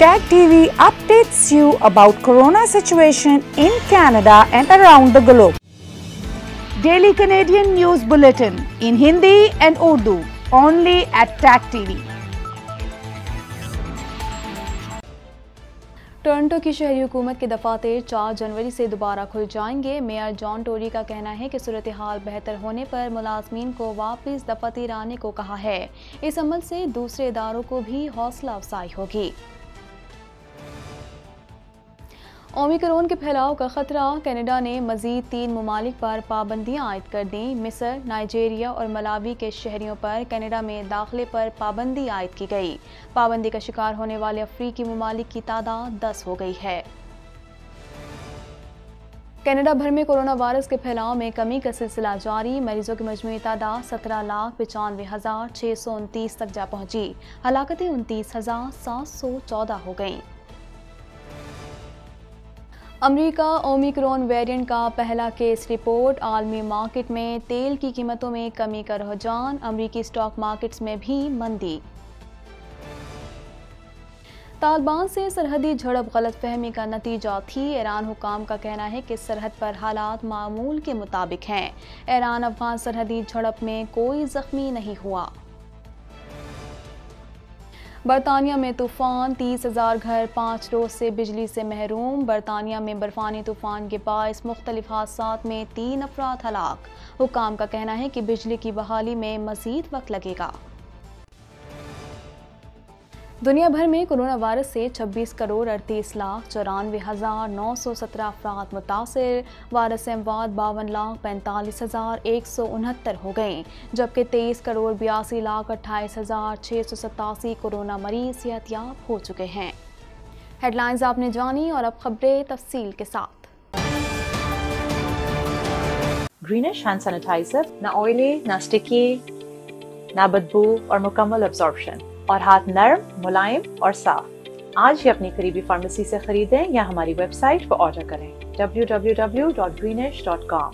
Tag TV updates you about corona situation in Canada and around the globe. Daily Canadian News Bulletin in Hindi and Urdu only at Tag TV. Toronto की शहरी हुकूमत के दफातर चार जनवरी से दोबारा खुल जाएंगे मेयर जॉन टोरी का कहना है कि सूरत हाल बेहतर होने पर मुलाजमीन को वापस दफातर आने को कहा है इस अमल से दूसरे इदारों को भी हौसला अफजाई होगी ओमिक्रोन के फैलाव का खतरा कनाडा ने मजीद तीन ममालिक पर पाबंदियाँ आयद कर दी मिस्र नाइजेरिया और मलावी के शहरियों पर कनाडा में दाखिले पर पाबंदी आयद की गई पाबंदी का शिकार होने वाले अफ्रीकी ममालिक की तादाद दस हो गई है कनाडा भर में कोरोना वायरस के फैलाव में कमी का सिलसिला जारी मरीजों की मजमू तादाद सत्रह लाख पचानवे हज़ार छः सौ उनतीस तक जा पहुंची हलाकतें उनतीस हज़ार सात सौ चौदह हो गईं अमेरिका ओमिक्रॉन वेरिएंट का पहला केस रिपोर्ट आलमी मार्केट में तेल की कीमतों में कमी का रुझान अमरीकी स्टॉक मार्केट्स में भी मंदी तालिबान से सरहदी झड़प गलतफहमी का नतीजा थी ईरान हुकाम का कहना है कि सरहद पर हालात मामूल के मुताबिक हैं ईरान अफगान सरहदी झड़प में कोई जख्मी नहीं हुआ बरतानिया में तूफान तीस हज़ार घर पाँच रोज से बिजली से महरूम बरतानिया में बर्फानी तूफान के बायस मुख्तलिफ हादसा में तीन अफराद हलाक हुकाम का कहना है कि बिजली की बहाली में मजीद वक्त लगेगा दुनिया भर में कोरोना वायरस से 26 करोड़ अड़तीस लाख चौरानवे हज़ार नौ सौ सत्रह अफराद मुतासर वायरस से अमवाद बावन लाख पैंतालीस हज़ार एक सौ उनहत्तर हो गए जबकि तेईस करोड़ बयासी लाख अट्ठाईस हज़ार छः सौ सतासी कोरोना मरीज सेहतियाब हो चुके हैं हेडलाइंस आपने जानी और अब खबरें तफसील के साथ ग्रीनिश हैंड सैनिटाइजर ना ऑयली ना स्टिकी ना बदबू और मुकम्मल अब्जॉर्बशन और हाथ नरम मुलायम और साफ आज ही अपनी करीबी फार्मेसी से खरीदें या हमारी वेबसाइट पर ऑर्डर करें www.greenish.com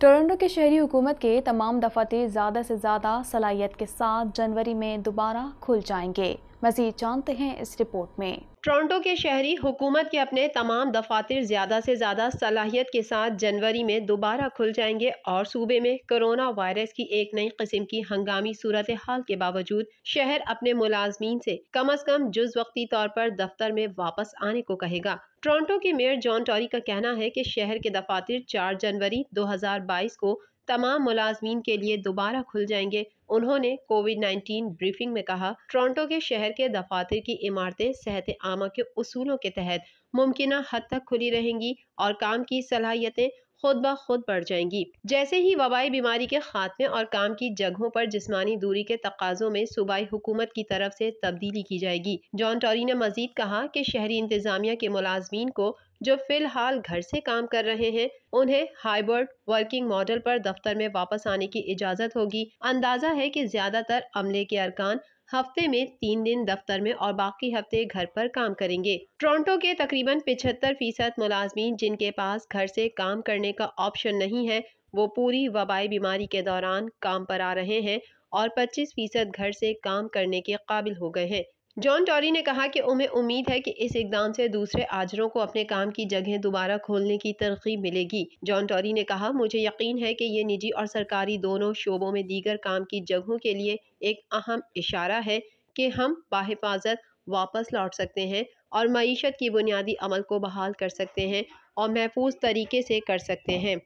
टोरंटो के शहरी हुकूमत के तमाम दफातर ज़्यादा से ज़्यादा सलाहियत के साथ जनवरी में दोबारा खुल जाएंगे मजीद जानते हैं इस रिपोर्ट में टोरंटो के शहरी हुकूमत के अपने तमाम दफातर ज़्यादा से ज़्यादा सलाहियत के साथ जनवरी में दोबारा खुल जाएंगे और सूबे में कोरोना वायरस की एक नई कस्म की हंगामी सूरत हाल के बावजूद शहर अपने मुलाजमीन से कम अज कम जुज वक्ती तौर पर दफ्तर में वापस आने को कहेगा टोरंटो के मेयर जॉन टॉरी का कहना है कि शहर के दफातर 4 जनवरी 2022 को तमाम मुलाजमीन के लिए दोबारा खुल जाएंगे उन्होंने कोविड 19 ब्रीफिंग में कहा टोरंटो के शहर के दफातर की इमारतें सेहत आमा के उसूलों के तहत मुमकिन हद तक खुली रहेंगी और काम की सलाहियतें खुद ब खुद बढ़ जाएंगी जैसे ही वबाई बीमारी के खात्मे और काम की जगहों पर जिसमानी दूरी के तकाजों में सूबाई हुकूमत की तरफ से तब्दीली की जाएगी जॉन टोरी ने मजीद कहा कि शहरी इंतजामिया के मुलाजमीन को जो फिलहाल घर से काम कर रहे हैं उन्हें हाइबर्ड वर्किंग मॉडल पर दफ्तर में वापस आने की इजाज़त होगी अंदाजा है कि ज्यादातर अमले के अरकान हफ्ते में तीन दिन दफ्तर में और बाकी हफ्ते घर पर काम करेंगे टोरंटो के तकरीबन 75 फीसद मुलाजमी जिनके पास घर से काम करने का ऑप्शन नहीं है वो पूरी वबाई बीमारी के दौरान काम पर आ रहे हैं और 25 फीसद घर से काम करने के काबिल हो गए हैं जॉन टॉरी ने कहा कि उन्हें उम्मीद है कि इस इकदाम से दूसरे आजरों को अपने काम की जगह दोबारा खोलने की तरकीब मिलेगी जॉन टॉरी ने कहा मुझे यकीन है कि ये निजी और सरकारी दोनों शोबों में दीगर काम की जगहों के लिए एक अहम इशारा है कि हम बाहिफाजत वापस लौट सकते हैं और मीशत की बुनियादी अमल को बहाल कर सकते हैं और महफूज तरीके से कर सकते हैं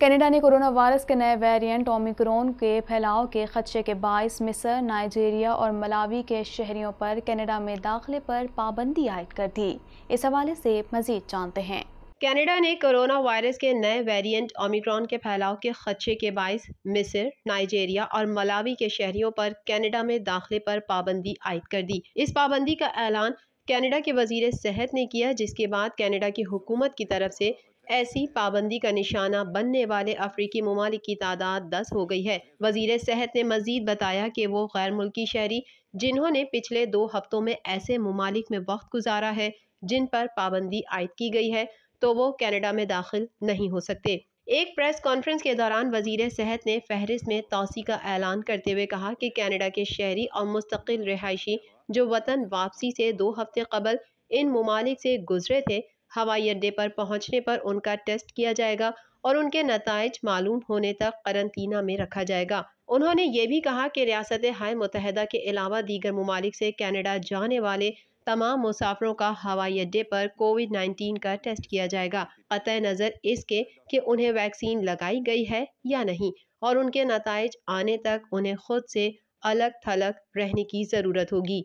कनाडा ने कोरोना वायरस के नए वेरिएंट ओमिक्रोन के फैलाव के खदशे के बायस मिस्र नाइजीरिया और मलावी के शहरियों पर कनाडा में दाखिले पर पाबंदी आयद कर दी इस हवाले से मजीद जानते हैं कनाडा ने कोरोना वायरस के नए वेरिएंट ओमिक्रॉन के फैलाव के खदशे के बायस मिस्र नाइजेरिया और मलावी के शहरियों पर कनाडा में दाखिले पर पाबंदी आयद कर दी इस पाबंदी का ऐलान कनाडा के वजीर सेहत ने किया जिसके बाद कनाडा की हुकूमत की तरफ से ऐसी पाबंदी का निशाना बनने वाले अफ्रीकी ममालिक की तादाद दस हो गई है वजीर सेहत ने मजीद बताया कि वो गैर मुल्की शहरी जिन्होंने पिछले दो हफ्तों में ऐसे ममालिक में वक्त गुजारा है जिन पर पाबंदी आयद की गई है तो वो कैनेडा में दाखिल नहीं हो सकते एक प्रेस कॉन्फ्रेंस के दौरान वजीर सेहत ने फहरिस्त में तोसी का ऐलान करते हुए कहा कि कैनेडा के शहरी और मुस्तकिल रिहायशी जो वतन वापसी से दो हफ्ते कबल इन ममालिक से गुजरे थे हवाई अड्डे पर पहुंचने पर उनका टेस्ट किया जाएगा और उनके नतज मालूम होने तक करंतना में रखा जाएगा उन्होंने ये भी कहा कि रियासत हाय मुतहदा के अलावा दीगर ममालिक से कैनेडा जाने वाले तमाम मुसाफरों का हवाई अड्डे पर कोविड 19 का टेस्ट किया जाएगा कत नज़र इसके कि उन्हें वैक्सीन लगाई गई है या नहीं और उनके नतज आने तक उन्हें खुद से अलग थलग रहने की ज़रूरत होगी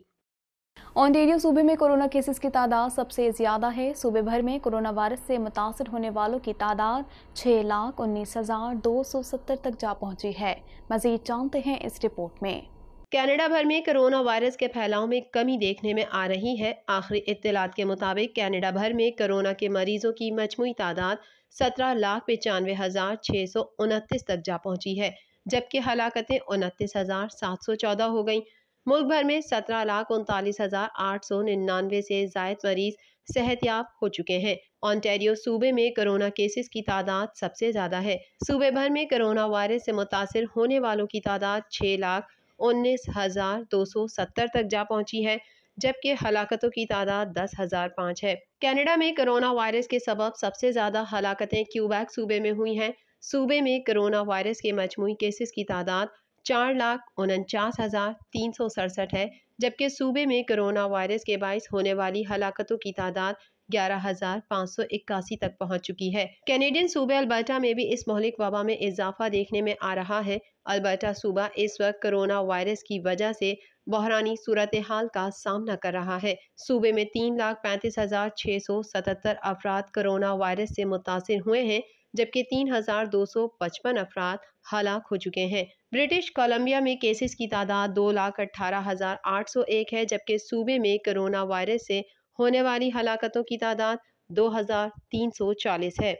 ऑनटेरियो सूबे में कोरोना केसेस की तादाद सबसे ज़्यादा है सूबे भर में कोरोना वायरस से मुतासर होने वालों की तादाद छः लाख उन्नीस हज़ार दो सौ सत्तर तक जा पहुंची है मजीद जानते हैं इस रिपोर्ट में कनाडा भर में कोरोना वायरस के फैलाव में कमी देखने में आ रही है आखिरी इतलात के मुताबिक कनाडा भर में कोरोना के मरीजों की मजमू तादाद सत्रह लाख पचानवे हज़ार छः सौ उनतीस तक जा पहुंची है जबकि हलाकतें उनतीस हज़ार सात सौ चौदह हो गईं मुल्क भर में सत्रह लाख उनतालीस हजार आठ सौ निन्यानवे से जायद मरीज सेहतियाब हो चुके हैं ऑनटेरियो सूबे में कोरोना केसेस की तादाद सबसे ज़्यादा है सूबे भर में कोरोना वायरस से मुतासर होने वालों की तादाद छः लाख उन्नीस हजार दो सौ सत्तर तक जा पहुंची है जबकि हलाकतों की तादाद दस हजार पाँच है कनाडा में कोरोना वायरस के सबब सबसे ज़्यादा हलाकतें क्यूबैक सूबे में हुई हैं सूबे में कोरोना वायरस के मजमू केसेस की तादाद चार लाख उनचास हज़ार तीन सौ सड़सठ है जबकि सूबे में कोरोना वायरस के बायस होने वाली हलाकतों की तादाद ग्यारह हजार पाँच सौ इक्यासी तक पहुँच चुकी है कैनेडियन सूबे अल्बर्टा में भी इस महलिक वबा में इजाफा देखने में आ रहा है अल्बर्टा सूबा इस वक्त कोरोना वायरस की वजह से बहरानी सूरत हाल का सामना कर रहा है सूबे में तीन लाख पैंतीस हजार छः सौ सतहत्तर अफराद कोरोना वायरस से मुतासर हुए हैं जबकि तीन हजार दो सौ पचपन अफराद हलाक हो चुके हैं ब्रिटिश कोलंबिया में केसेस की तादाद दो लाख अट्ठारह हज़ार आठ सौ एक है जबकि सूबे में कोरोना वायरस से होने वाली हलाकतों की तादाद दो हज़ार तीन सौ चालीस है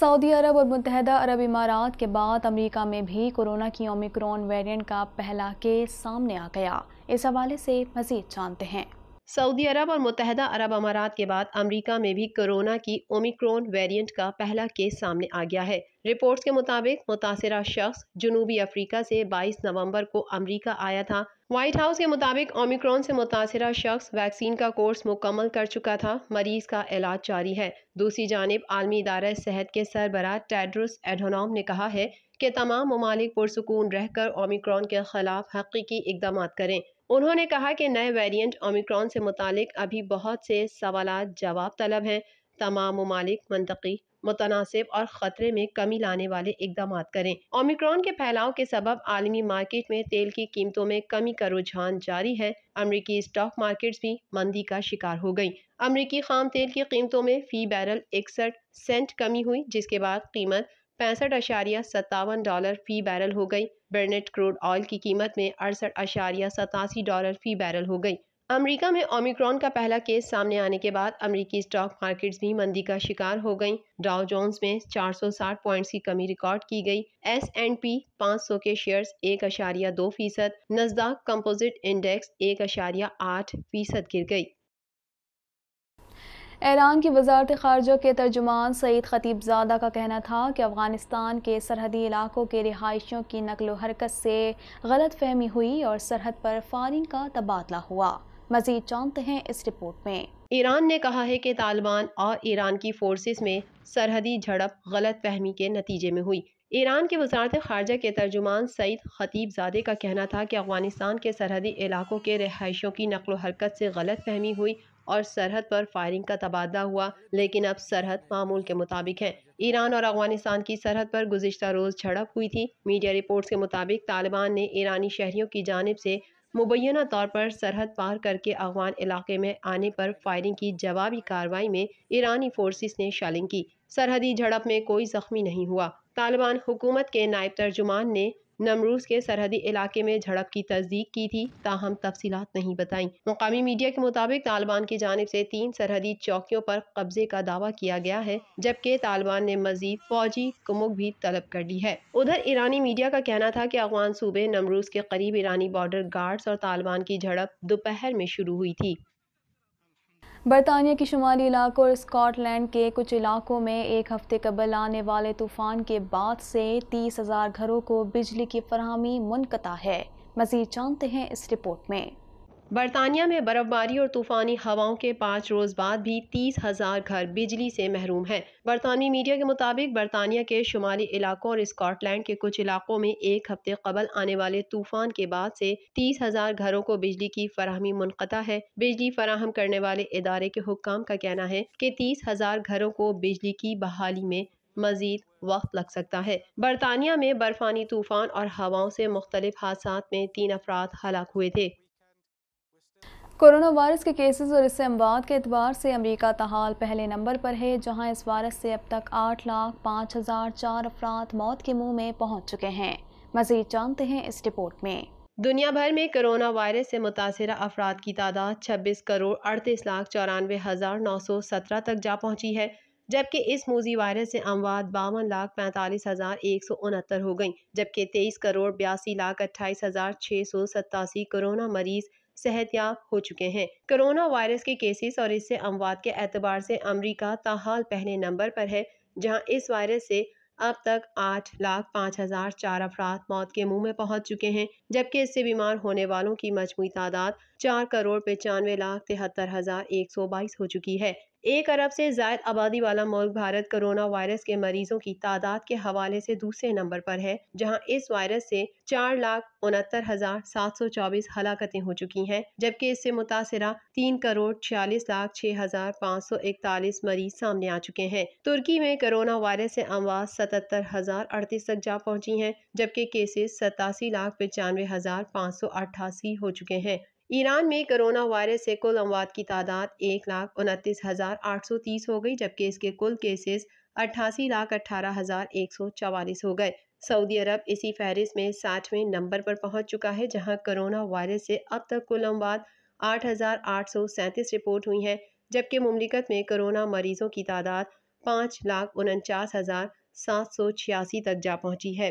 सऊदी अरब और मुतहदा अरब इमारात के बाद अमेरिका में भी कोरोना की ओमिक्रॉन वेरिएंट का पहला केस सामने आ गया इस हवाले से मजीद जानते हैं सऊदी अरब और मुतहदा अरब अमारात के बाद अमेरिका में भी कोरोना की ओमिक्रोन वेरिएंट का पहला केस सामने आ गया है रिपोर्ट्स के मुताबिक मुतासरा शख्स जनूबी अफ्रीका से 22 नवंबर को अमेरिका आया था व्हाइट हाउस के मुताबिक ओमिक्रोन से मुतासर शख्स वैक्सीन का कोर्स मुकम्मल कर चुका था मरीज का इलाज जारी है दूसरी जानब आलमी इदारा सेहत के सरबरा टेड्रस एडोनॉम ने कहा है कि तमाम ममालिकसकून रहकर ओमिक्रॉन के खिलाफ हकीकी इकदाम करें उन्होंने कहा कि नए वेरिएंट ओमिक्रॉन से मुतालिक अभी बहुत से सवाल जवाब तलब हैं तमाम ममालिक मनतकी मुतनासिब और ख़तरे में कमी लाने वाले इकदाम करें ओमिक्रॉन के फैलाव के सबब आलमी मार्केट में तेल की कीमतों में कमी का रुझान जारी है अमरीकी स्टॉक मार्केट्स भी मंदी का शिकार हो गई अमरीकी खाम तेल की कीमतों में फी बैरल इकसठ सेंट कमी हुई जिसके बाद कीमत पैंसठ अशारिया सत्तावन डॉलर फी बैरल हो गई बर्नेट क्रूड ऑयल की कीमत में अड़सठ अशारिया सतासी डॉलर फी बैरल हो गई अमेरिका में ओमिक्रॉन का पहला केस सामने आने के बाद अमेरिकी स्टॉक मार्केट्स भी मंदी का शिकार हो गईं। डाउ जोन्स में 460 पॉइंट्स की कमी रिकॉर्ड की गई एस एंड पी सौ के शेयर्स एक अशारिया दो फीसद नजदाक कम्पोजिट इंडेक्स एक अशारिया आठ फीसद गिर गई ईरान की वजारत खारजा के तर्जुमान सईद ख़तीबजादा का कहना था कि अफ़गानिस्तान के सरहदी इलाकों के रिहाइशों की नकल हरकत से गलत फहमी हुई और सरहद पर फायरिंग का तबादला हुआ मज़ीद जानते हैं इस रिपोर्ट में ईरान ने कहा है कि तालिबान और ईरान की फोर्सेस में सरहदी झड़प गलत फहमी के नतीजे में हुई ईरान के वजारत खारजा के तर्जुमान सईद ख़तीबजादे का कहना था कि अफ़गानिस्तान के सरहदी इलाकों के रिहाइशों की नकल हरकत से गलत फहमी हुई और सरहद पर फायरिंग का तबादला हुआ लेकिन अब सरहद मामूल के मुताबिक है ईरान और अफगानिस्तान की सरहद पर गुजशत रोज झड़प हुई थी मीडिया रिपोर्ट्स के मुताबिक तालिबान ने ईरानी शहरियों की जानब से मुबैना तौर पर सरहद पार करके अफगान इलाके में आने पर फायरिंग की जवाबी कार्रवाई में ईरानी फोर्सेस ने शालिंग की सरहदी झड़प में कोई जख्मी नहीं हुआ तालिबान हुकूमत के नायब तर्जुमान ने नमरूज के सरहदी इलाके में झड़प की तस्दीक की थी ताहम तफसीत नहीं बताई मुकामी मीडिया के मुताबिक तालिबान की जानब ऐसी तीन सरहदी चौकियों पर कब्जे का दावा किया गया है जबकि तालिबान ने मजीद फौजी कुमुक भी तलब कर ली है उधर ईरानी मीडिया का कहना था की अफगान सूबे नमरूज के करीब ईरानी बॉर्डर गार्ड्स और तालिबान की झड़प दोपहर में शुरू हुई थी बरतानिया के शुमाली इलाकों और स्कॉटलैंड के कुछ इलाकों में एक हफ्ते कबल आने वाले तूफान के बाद से तीस हज़ार घरों को बिजली की फरहमी मुनकता है मज़ीद जानते हैं इस रिपोर्ट में बरतानिया में बर्फबारी और तूफानी हवाओं के पाँच रोज बाद भी तीस हजार घर बिजली से महरूम हैं। बरतानवी मीडिया के मुताबिक बरतानिया के शुमाली इलाकों और स्कॉटलैंड के कुछ इलाकों में एक हफ्ते कबल आने वाले तूफान के बाद से तीस हजार घरों को बिजली की फराहमी मुनता है बिजली फराहम करने वाले इदारे के हुक्म का कहना है की तीस हजार घरों को बिजली की बहाली में मजीद वक्त लग सकता है बरतानिया में बर्फानी तूफान और हवाओं से मुख्तलिफ हादसा में तीन अफराद हलाक हुए थे कोरोना वायरस के केसेस और इससे अमवाद के अतबार से अमेरिका तहाल पहले नंबर पर है जहां इस वायरस से अब तक आठ लाख पाँच हज़ार चार अफराद मौत के मुंह में पहुंच चुके हैं मजीद जानते हैं इस रिपोर्ट में दुनिया भर में कोरोना वायरस से मुतासर अफराद की तादाद छब्बीस करोड़ अड़तीस लाख चौरानवे हज़ार नौ सौ सत्रह तक जा पहुँची है जबकि इस मूजी वायरस से अमवाद बावन लाख पैंतालीस हज़ार एक सौ उनहत्तर हो गई जबकि तेईस करोड़ बयासी लाख अट्ठाईस हज़ार छः सौ सतासी कोरोना मरीज़ सेहतियाब हो चुके हैं कोरोना वायरस के केसेस और इससे अमवात के एतबार से अमरीका ताहाल पहले नंबर पर है जहाँ इस वायरस से अब तक आठ लाख पाँच हजार चार अफराद मौत के मुंह में पहुंच चुके हैं जबकि इससे बीमार होने वालों की मजमू तादाद चार करोड़ पचानवे लाख तिहत्तर हजार एक सौ बाईस हो चुकी है एक अरब से जायद आबादी वाला मुल्क भारत कोरोना वायरस के मरीजों की तादाद के हवाले से दूसरे नंबर पर है जहां इस वायरस से चार लाख उनहत्तर हजार सात सौ चौबीस हलाकतें हो चुकी हैं जबकि इससे मुतासरा तीन करोड़ छियालीस लाख छह हजार पाँच सौ इकतालीस मरीज सामने आ चुके हैं तुर्की में कोरोना वायरस से अमवाज सतहत्तर हजार अड़तीस तक जा पहुंची है जबकि केसेस सतासी लाख पचानवे हजार पाँच सौ अट्ठासी हो चुके हैं ईरान में कोरोना वायरस से कुल अमवात की तादाद एक लाख उनतीस हज़ार आठ सौ तीस हो गई जबकि इसके कुल केसेस अट्ठासी लाख अट्ठारह हज़ार एक सौ चवालीस हो गए सऊदी अरब इसी फहरिस्त में साठवें नंबर पर पहुंच चुका है जहां कोरोना वायरस से अब तक कुल अमवात आठ हज़ार आठ सौ सैंतीस रिपोर्ट हुई हैं जबकि ममलिकत में कोरोना मरीजों की तादाद पाँच लाख उनचास हज़ार सात सौ छियासी तक जा पहुँची है